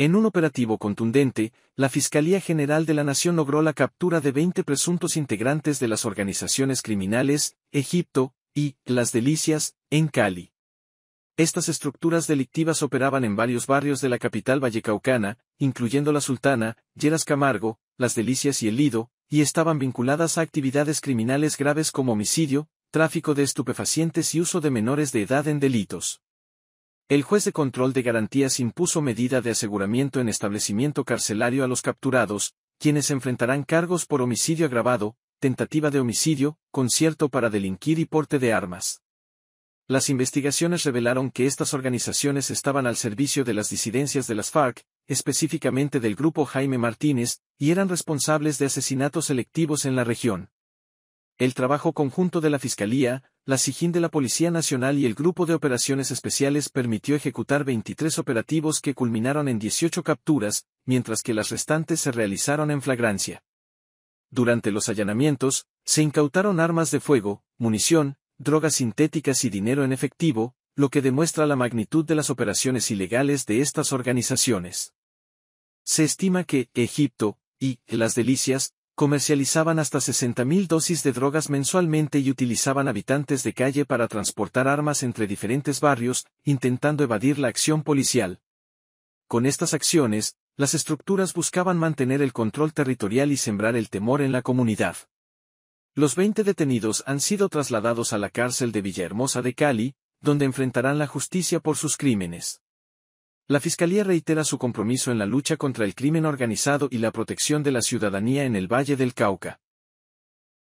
En un operativo contundente, la Fiscalía General de la Nación logró la captura de 20 presuntos integrantes de las organizaciones criminales, Egipto, y Las Delicias, en Cali. Estas estructuras delictivas operaban en varios barrios de la capital vallecaucana, incluyendo La Sultana, Lleras Camargo, Las Delicias y El Lido, y estaban vinculadas a actividades criminales graves como homicidio, tráfico de estupefacientes y uso de menores de edad en delitos. El juez de control de garantías impuso medida de aseguramiento en establecimiento carcelario a los capturados, quienes enfrentarán cargos por homicidio agravado, tentativa de homicidio, concierto para delinquir y porte de armas. Las investigaciones revelaron que estas organizaciones estaban al servicio de las disidencias de las FARC, específicamente del grupo Jaime Martínez, y eran responsables de asesinatos selectivos en la región. El trabajo conjunto de la Fiscalía, la SIGIN de la Policía Nacional y el Grupo de Operaciones Especiales permitió ejecutar 23 operativos que culminaron en 18 capturas, mientras que las restantes se realizaron en flagrancia. Durante los allanamientos, se incautaron armas de fuego, munición, drogas sintéticas y dinero en efectivo, lo que demuestra la magnitud de las operaciones ilegales de estas organizaciones. Se estima que Egipto y las Delicias comercializaban hasta 60.000 dosis de drogas mensualmente y utilizaban habitantes de calle para transportar armas entre diferentes barrios, intentando evadir la acción policial. Con estas acciones, las estructuras buscaban mantener el control territorial y sembrar el temor en la comunidad. Los 20 detenidos han sido trasladados a la cárcel de Villahermosa de Cali, donde enfrentarán la justicia por sus crímenes. La Fiscalía reitera su compromiso en la lucha contra el crimen organizado y la protección de la ciudadanía en el Valle del Cauca.